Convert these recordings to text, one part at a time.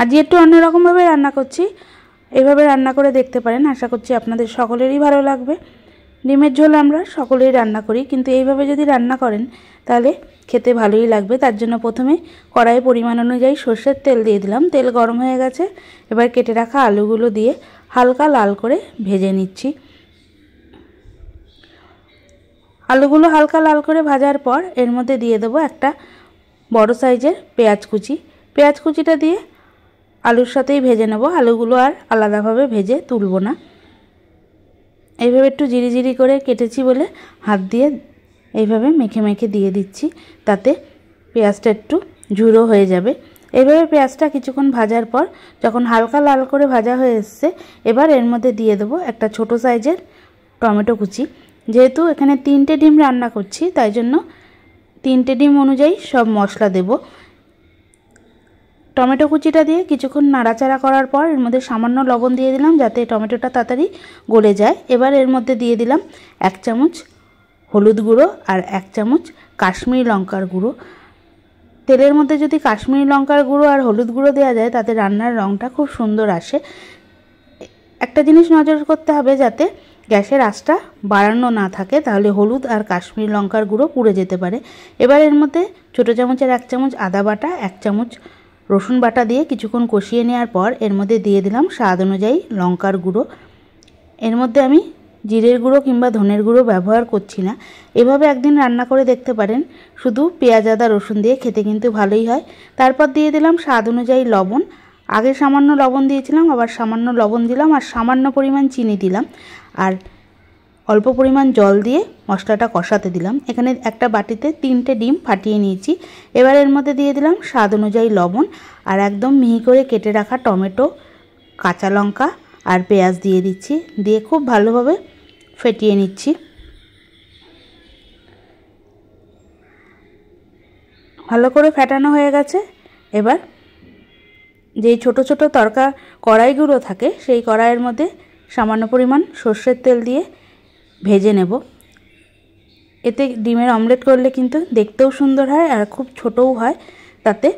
আজ একটু অন্যরকমভাবে রান্না করছি এভাবে রান্না করে দেখতে পারেন আশা করছি আপনাদের সকলেরই ভালো লাগবে ডিমের ঝোল আমরা সকলেই রান্না করি কিন্তু এইভাবে যদি রান্না করেন তাহলে খেতে ভালোই লাগবে তার জন্য প্রথমে কড়াই পরিমাণ অনুযায়ী সর্ষের তেল দিয়ে দিলাম তেল গরম হয়ে গেছে এবার কেটে রাখা আলুগুলো দিয়ে হালকা লাল করে ভেজে নিচ্ছি আলুগুলো হালকা লাল করে ভাজার পর এর মধ্যে দিয়ে দেবো একটা বড় সাইজের পেঁয়াজ কুচি পেঁয়াজ কুচিটা দিয়ে আলুর সাথেই ভেজে নেব আলুগুলো আর আলাদাভাবে ভেজে তুলব না এইভাবে একটু জিরিজিরি করে কেটেছি বলে হাত দিয়ে এইভাবে মেখে মেখে দিয়ে দিচ্ছি তাতে পেঁয়াজটা একটু ঝুড়ো হয়ে যাবে এইভাবে পেঁয়াজটা কিছুক্ষণ ভাজার পর যখন হালকা লাল করে ভাজা হয়ে এসছে এবার এর মধ্যে দিয়ে দেবো একটা ছোট সাইজের টমেটো কুচি যেহেতু এখানে তিনটে ডিম রান্না করছি তাই জন্য তিনটে ডিম অনুযায়ী সব মশলা দেব টমেটো কুচিটা দিয়ে কিছুক্ষণ নাড়াচাড়া করার পর এর মধ্যে সামান্য লবণ দিয়ে দিলাম যাতে টমেটোটা তাড়াতাড়ি গলে যায় এবার এর মধ্যে দিয়ে দিলাম এক চামচ হলুদ গুঁড়ো আর এক চামচ কাশ্মীরি লঙ্কার গুঁড়ো তেলের মধ্যে যদি কাশ্মীরি লঙ্কার গুঁড়ো আর হলুদ গুঁড়ো দেওয়া যায় তাতে রান্নার রঙটা খুব সুন্দর আসে একটা জিনিস নজর করতে হবে যাতে গ্যাসের আঁচটা বাড়ানো না থাকে তাহলে হলুদ আর কাশ্মীরি লঙ্কার গুঁড়ো পুড়ে যেতে পারে এবার এর মধ্যে ছোটো চামচের এক চামচ আদা বাটা এক চামচ রসুন বাটা দিয়ে কিছুক্ষণ কষিয়ে নেওয়ার পর এর মধ্যে দিয়ে দিলাম স্বাদ অনুযায়ী লঙ্কার গুঁড়ো এর মধ্যে আমি জিরের গুঁড়ো কিংবা ধনের গুঁড়ো ব্যবহার করছি না এভাবে একদিন রান্না করে দেখতে পারেন শুধু পেঁয়াজ আদা রসুন দিয়ে খেতে কিন্তু ভালোই হয় তারপর দিয়ে দিলাম স্বাদ অনুযায়ী লবণ আগে সামান্য লবণ দিয়েছিলাম আবার সামান্য লবণ দিলাম আর সামান্য পরিমাণ চিনি দিলাম আর অল্প পরিমাণ জল দিয়ে মশলাটা কষাতে দিলাম এখানে একটা বাটিতে তিনটে ডিম ফাটিয়ে নিয়েছি এবার এর মধ্যে দিয়ে দিলাম স্বাদ অনুযায়ী লবণ আর একদম মিহি করে কেটে রাখা টমেটো কাঁচা লঙ্কা আর পেঁয়াজ দিয়ে দিচ্ছি দিয়ে খুব ভালোভাবে ফেটিয়ে নিচ্ছি ভালো করে ফেটানো হয়ে গেছে এবার যেই ছোট ছোট তরকা কড়াইগুলো থাকে সেই কড়াইয়ের মধ্যে সামান্য পরিমাণ সর্ষের তেল দিয়ে ভেজে নেব এতে ডিমের অমলেট করলে কিন্তু দেখতেও সুন্দর হয় আর খুব ছোটও হয় তাতে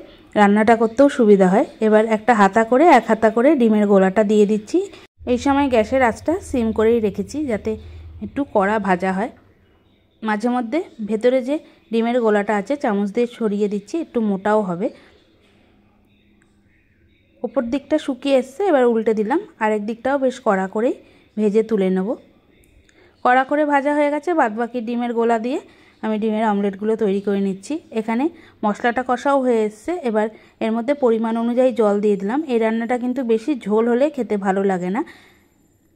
রান্নাটা করতেও সুবিধা হয় এবার একটা হাতা করে এক হাতা করে ডিমের গোলাটা দিয়ে দিচ্ছি এই সময় গ্যাসের আঁচটা সিম করেই রেখেছি যাতে একটু কড়া ভাজা হয় মাঝে মধ্যে ভেতরে যে ডিমের গোলাটা আছে চামচ দিয়ে ছড়িয়ে দিচ্ছি একটু মোটাও হবে ওপর দিকটা শুকিয়ে এসছে এবার উল্টে দিলাম আরেক দিকটাও বেশ কড়া করেই ভেজে তুলে নেবো কড়া করে ভাজা হয়ে গেছে বাদবাকি ডিমের গোলা দিয়ে আমি ডিমের অমলেটগুলো তৈরি করে নিচ্ছি এখানে মশলাটা কষাও হয়ে এসছে এবার এর মধ্যে পরিমাণ অনুযায়ী জল দিয়ে দিলাম এই রান্নাটা কিন্তু বেশি ঝোল হলে খেতে ভালো লাগে না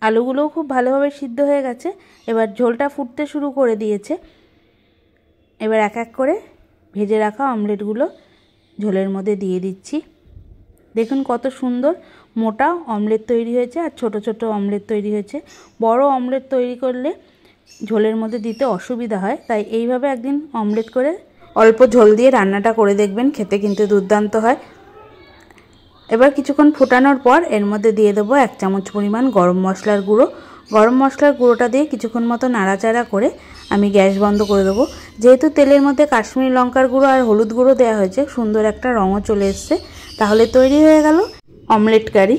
আলুগুলোও খুব ভালোভাবে সিদ্ধ হয়ে গেছে এবার ঝোলটা ফুটতে শুরু করে দিয়েছে এবার এক এক করে ভেজে রাখা অমলেটগুলো ঝোলের মধ্যে দিয়ে দিচ্ছি দেখুন কত সুন্দর মোটা অমলেট তৈরি হয়েছে আর ছোট ছোট অমলেট তৈরি হয়েছে বড় অমলেট তৈরি করলে ঝোলের মধ্যে দিতে অসুবিধা হয় তাই এইভাবে একদিন অমলেট করে অল্প ঝোল দিয়ে রান্নাটা করে দেখবেন খেতে কিন্তু দুর্দান্ত হয় এবার কিছুক্ষণ ফোটানোর পর এর মধ্যে দিয়ে দেবো এক চামচ পরিমাণ গরম মশলার গুঁড়ো গরম মশলার গুঁড়োটা দিয়ে কিছুক্ষণ মতো নাড়াচাড়া করে আমি গ্যাস বন্ধ করে দেবো যেহেতু তেলের মধ্যে কাশ্মীরি লঙ্কার গুঁড়ো আর হলুদ গুঁড়ো দেওয়া হয়েছে সুন্দর একটা রঙও চলে এসছে তাহলে তৈরি হয়ে গেল অমলেট কারি